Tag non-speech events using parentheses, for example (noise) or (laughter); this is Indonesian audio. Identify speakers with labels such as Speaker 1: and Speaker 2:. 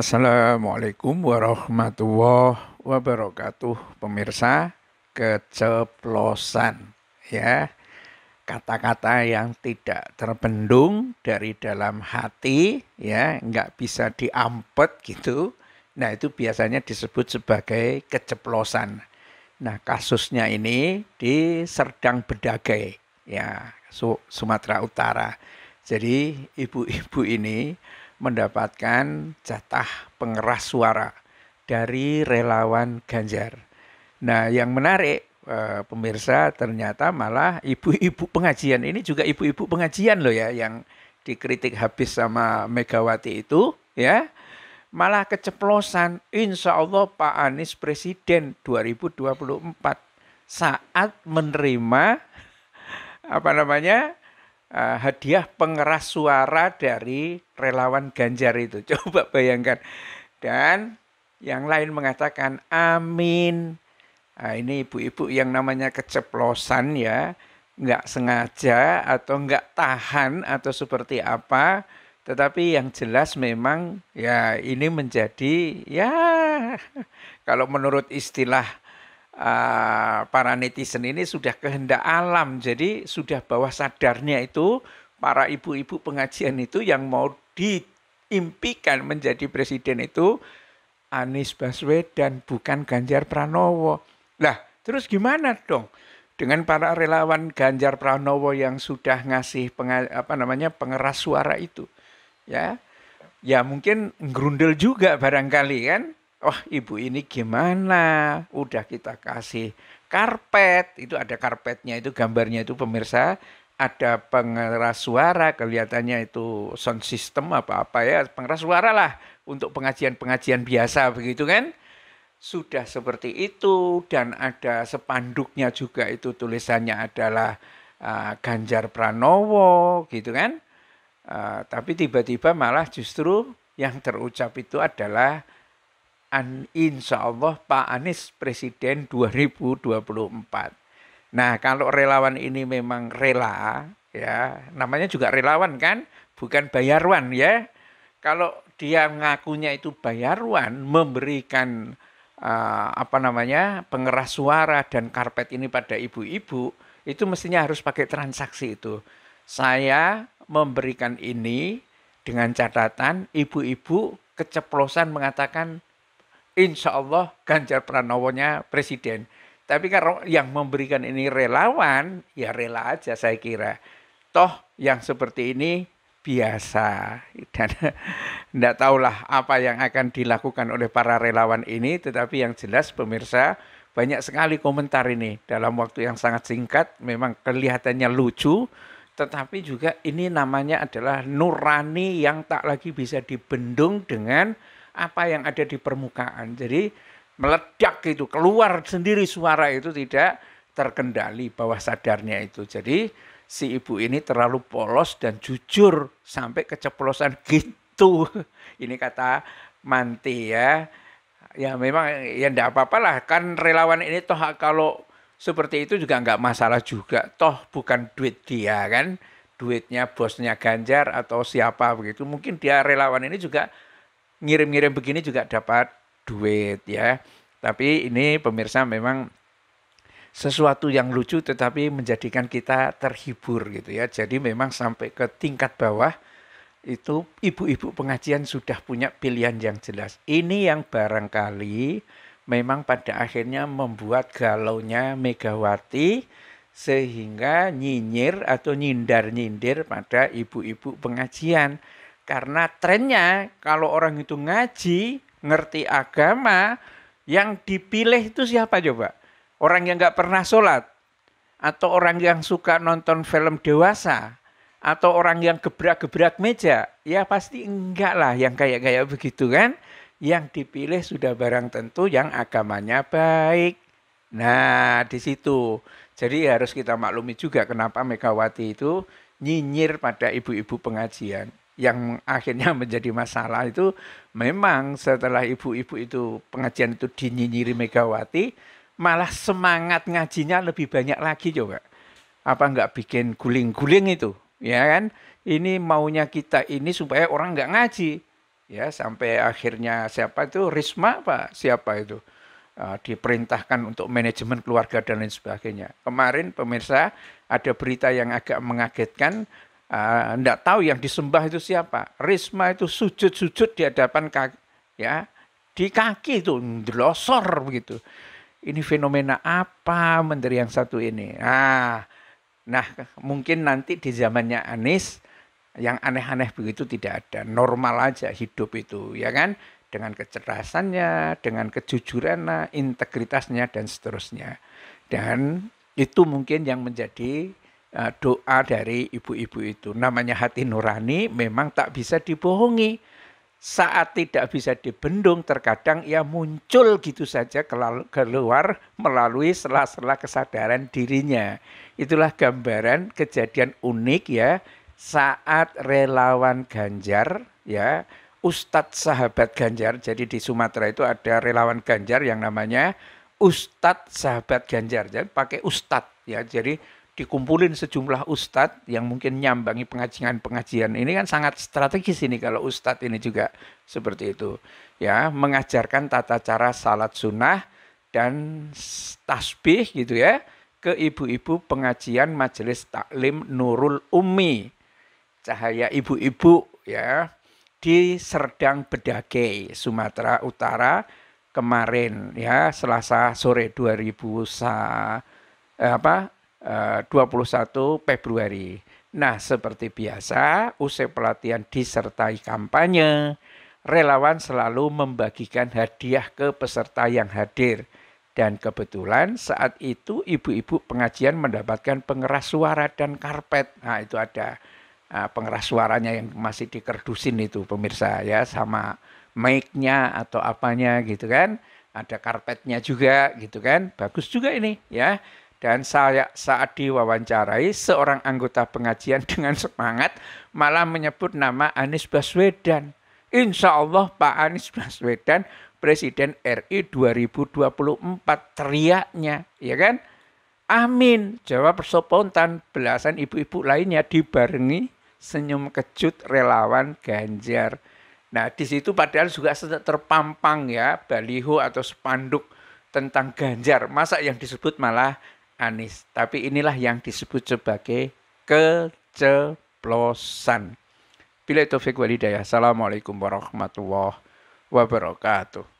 Speaker 1: Assalamualaikum warahmatullahi wabarakatuh. Pemirsa, keceplosan ya. Kata-kata yang tidak terbendung dari dalam hati ya, nggak bisa diampet gitu. Nah, itu biasanya disebut sebagai keceplosan. Nah, kasusnya ini di Serdang Bedagai ya, Sumatera Utara. Jadi ibu-ibu ini mendapatkan jatah pengeras suara dari relawan Ganjar. Nah, yang menarik eh, pemirsa ternyata malah ibu-ibu pengajian ini juga ibu-ibu pengajian loh ya yang dikritik habis sama Megawati itu ya malah keceplosan insya Allah Pak Anies Presiden 2024 saat menerima apa namanya Eh, hadiah pengeras suara dari relawan Ganjar itu. (laughs) Coba bayangkan. Dan yang lain mengatakan amin. Nah, ini ibu-ibu yang namanya keceplosan ya, nggak sengaja atau nggak tahan atau seperti apa. Tetapi yang jelas memang ya ini menjadi ya (laughs) kalau menurut istilah uh, para netizen ini sudah kehendak alam. Jadi sudah bawah sadarnya itu para ibu-ibu pengajian itu yang mau diimpikan menjadi presiden itu Anies Baswedan bukan Ganjar Pranowo. Lah, terus gimana dong? Dengan para relawan Ganjar Pranowo yang sudah ngasih penga, apa namanya pengeras suara itu. Ya. Ya mungkin grundel juga barangkali kan Wah oh, ibu ini gimana? Udah kita kasih karpet, itu ada karpetnya itu gambarnya itu pemirsa. Ada pengeras suara kelihatannya itu sound system apa-apa ya. Pengeras suara lah untuk pengajian-pengajian biasa begitu kan. Sudah seperti itu dan ada sepanduknya juga itu tulisannya adalah uh, Ganjar Pranowo gitu kan. Uh, tapi tiba-tiba malah justru yang terucap itu adalah An, insya Allah Pak Anies Presiden 2024. Nah kalau relawan ini memang rela ya namanya juga relawan kan bukan bayarwan ya. Kalau dia ngakunya itu bayarwan memberikan uh, apa namanya pengeras suara dan karpet ini pada ibu-ibu itu mestinya harus pakai transaksi itu. Saya memberikan ini dengan catatan ibu-ibu keceplosan mengatakan insya Allah Ganjar Pranowo-nya presiden. Tapi kalau yang memberikan ini relawan, ya rela aja saya kira. Toh yang seperti ini biasa dan tidak (laughs) tahulah apa yang akan dilakukan oleh para relawan ini tetapi yang jelas pemirsa banyak sekali komentar ini dalam waktu yang sangat singkat memang kelihatannya lucu tetapi juga ini namanya adalah nurani yang tak lagi bisa dibendung dengan apa yang ada di permukaan. Jadi meledak itu, keluar sendiri suara itu tidak terkendali bawah sadarnya itu. Jadi si ibu ini terlalu polos dan jujur sampai keceplosan gitu. (laughs) Ini kata Manti ya. Ya memang ya enggak apa apalah kan relawan ini toh kalau seperti itu juga enggak masalah juga. Toh bukan duit dia kan. Duitnya bosnya Ganjar atau siapa begitu. Mungkin dia relawan ini juga ngirim-ngirim begini juga dapat duit ya. Tapi ini pemirsa memang sesuatu yang lucu tetapi menjadikan kita terhibur gitu ya. Jadi memang sampai ke tingkat bawah itu ibu-ibu pengajian sudah punya pilihan yang jelas. Ini yang barangkali memang pada akhirnya membuat galaunya Megawati sehingga nyinyir atau nyindar-nyindir pada ibu-ibu pengajian. Karena trennya kalau orang itu ngaji, ngerti agama, yang dipilih itu siapa coba? Orang yang nggak pernah sholat, atau orang yang suka nonton film dewasa, atau orang yang gebrak-gebrak meja, ya pasti enggak lah yang kayak-kayak begitu kan. Yang dipilih sudah barang tentu yang agamanya baik. Nah, di situ. Jadi harus kita maklumi juga kenapa Megawati itu nyinyir pada ibu-ibu pengajian yang akhirnya (laughs) menjadi masalah itu memang setelah ibu-ibu itu pengajian itu dinyinyiri Megawati malah semangat ngajinya lebih banyak lagi juga apa nggak bikin guling-guling itu ya kan ini maunya kita ini supaya orang nggak ngaji ya sampai akhirnya siapa itu Risma apa siapa itu eh, diperintahkan untuk manajemen keluarga dan lain sebagainya kemarin pemirsa ada berita yang agak mengagetkan tidak ah, uh, tahu yang disembah itu siapa. Risma itu sujud-sujud di hadapan kaki, ya di kaki itu delosor begitu. Ini fenomena apa menteri yang satu ini? Nah, nah mungkin nanti di zamannya Anies yang aneh-aneh begitu tidak ada, normal aja hidup itu, ya kan? Dengan kecerdasannya, dengan kejujuran, integritasnya dan seterusnya. Dan itu mungkin yang menjadi Eh, doa dari ibu-ibu itu. Namanya hati nurani memang tak bisa dibohongi. Saat tidak bisa dibendung terkadang ia muncul gitu saja keluar melalui sela-sela kesadaran dirinya. Itulah gambaran kejadian unik ya saat relawan Ganjar ya Ustadz Sahabat Ganjar. Jadi di Sumatera itu ada relawan Ganjar yang namanya Ustadz Sahabat Ganjar. Jadi pakai Ustadz ya. Jadi dikumpulin sejumlah ustadz yang mungkin nyambangi pengajian-pengajian ini kan sangat strategis ini kalau ustadz ini juga seperti itu ya mengajarkan tata cara salat sunnah dan tasbih gitu ya ke ibu-ibu pengajian majelis taklim Nurul Umi cahaya ibu-ibu ya di Serdang Bedage Sumatera Utara kemarin ya Selasa sore 2000 eh, apa 21 eh, Februari. Nah, seperti biasa, usai pelatihan disertai kampanye, relawan selalu membagikan hadiah ke peserta yang hadir. Dan kebetulan saat itu ibu-ibu pengajian mendapatkan pengeras suara dan karpet. Nah, itu ada eh, pengeras suaranya yang masih dikerdusin itu pemirsa ya sama mic-nya atau apanya gitu kan. Ada karpetnya juga gitu kan. Bagus juga ini ya. Dan saya saat diwawancarai, seorang anggota pengajian (laughs) dengan semangat malah menyebut nama Anies Baswedan. Insya Allah Pak Anies Baswedan Presiden RI 2024 teriaknya, ya kan? Amin. Jawab spontan belasan ibu-ibu lainnya dibarengi senyum kejut relawan Ganjar. Nah, di situ padahal juga terpampang ya baliho atau spanduk tentang Ganjar. Masa yang disebut malah Anies. Tapi inilah yang disebut sebagai keceplosan. Bila itu Fikwa Assalamualaikum warahmatullahi wabarakatuh.